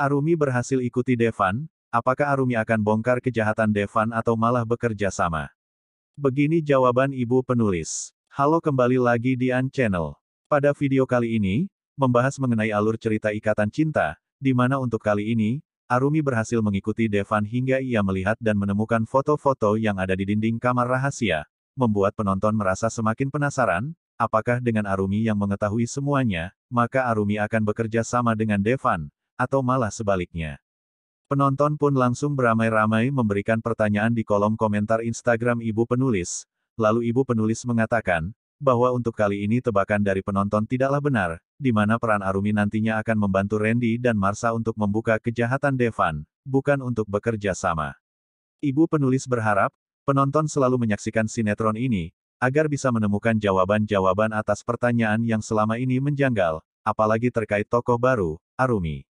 Arumi berhasil ikuti Devan, apakah Arumi akan bongkar kejahatan Devan atau malah bekerja sama? Begini jawaban ibu penulis. Halo kembali lagi di An Channel. Pada video kali ini, membahas mengenai alur cerita Ikatan Cinta, di mana untuk kali ini, Arumi berhasil mengikuti Devan hingga ia melihat dan menemukan foto-foto yang ada di dinding kamar rahasia, membuat penonton merasa semakin penasaran, apakah dengan Arumi yang mengetahui semuanya, maka Arumi akan bekerja sama dengan Devan, atau malah sebaliknya. Penonton pun langsung beramai-ramai memberikan pertanyaan di kolom komentar Instagram ibu penulis, lalu ibu penulis mengatakan, bahwa untuk kali ini tebakan dari penonton tidaklah benar, di mana peran Arumi nantinya akan membantu Randy dan Marsha untuk membuka kejahatan Devan, bukan untuk bekerja sama. Ibu penulis berharap, penonton selalu menyaksikan sinetron ini, agar bisa menemukan jawaban-jawaban atas pertanyaan yang selama ini menjanggal, apalagi terkait tokoh baru, Arumi.